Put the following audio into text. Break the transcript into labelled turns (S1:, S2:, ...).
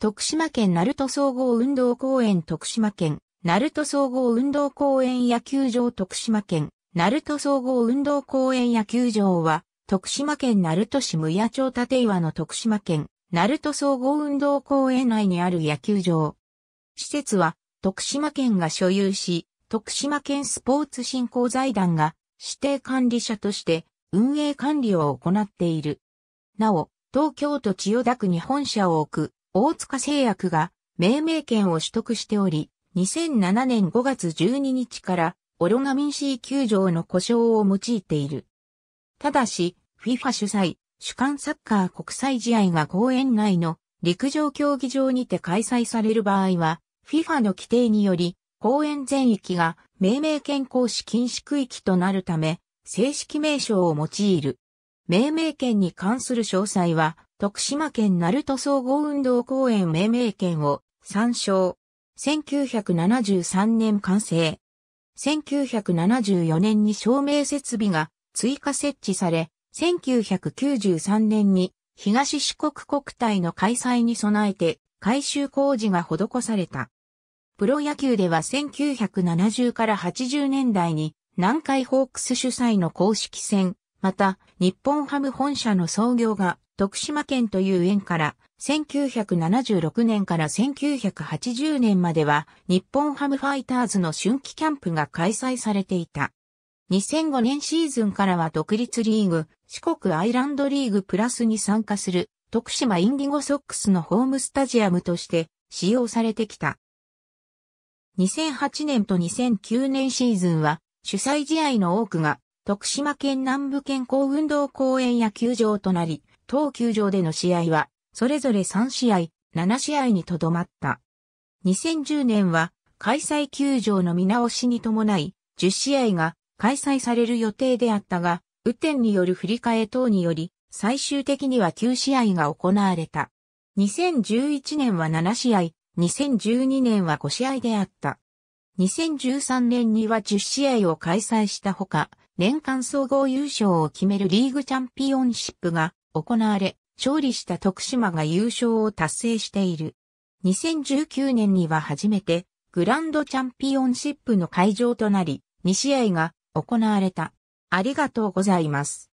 S1: 徳島県鳴門総合運動公園徳島県、鳴門総合運動公園野球場徳島県、鳴門総合運動公園野球場は、徳島県鳴門市無野町立岩の徳島県、鳴門総合運動公園内にある野球場。施設は、徳島県が所有し、徳島県スポーツ振興財団が指定管理者として運営管理を行っている。なお、東京都千代田区に本社を置く大塚製薬が命名権を取得しており、2007年5月12日からオロナミン C9 条の故障を用いている。ただし、FIFA 主催、主管サッカー国際試合が公園内の陸上競技場にて開催される場合は、FIFA の規定により、公園全域が命名権行使禁止区域となるため、正式名称を用いる。命名権に関する詳細は、徳島県鳴門総合運動公園命名権を参照。1973年完成。1974年に照明設備が追加設置され、1993年に東四国国体の開催に備えて改修工事が施された。プロ野球では1970から80年代に南海ホークス主催の公式戦また、日本ハム本社の創業が徳島県という縁から、1976年から1980年までは、日本ハムファイターズの春季キャンプが開催されていた。2005年シーズンからは独立リーグ、四国アイランドリーグプラスに参加する、徳島インディゴソックスのホームスタジアムとして使用されてきた。2008年と2009年シーズンは主催試合の多くが徳島県南部健康運動公園野球場となり、当球場での試合は、それぞれ3試合、7試合にとどまった。2010年は、開催球場の見直しに伴い、10試合が開催される予定であったが、雨天による振り替え等により、最終的には9試合が行われた。2011年は7試合、2012年は5試合であった。2013年には10試合を開催したほか、年間総合優勝を決めるリーグチャンピオンシップが行われ、勝利した徳島が優勝を達成している。2019年には初めてグランドチャンピオンシップの会場となり、2試合が行われた。ありがとうございます。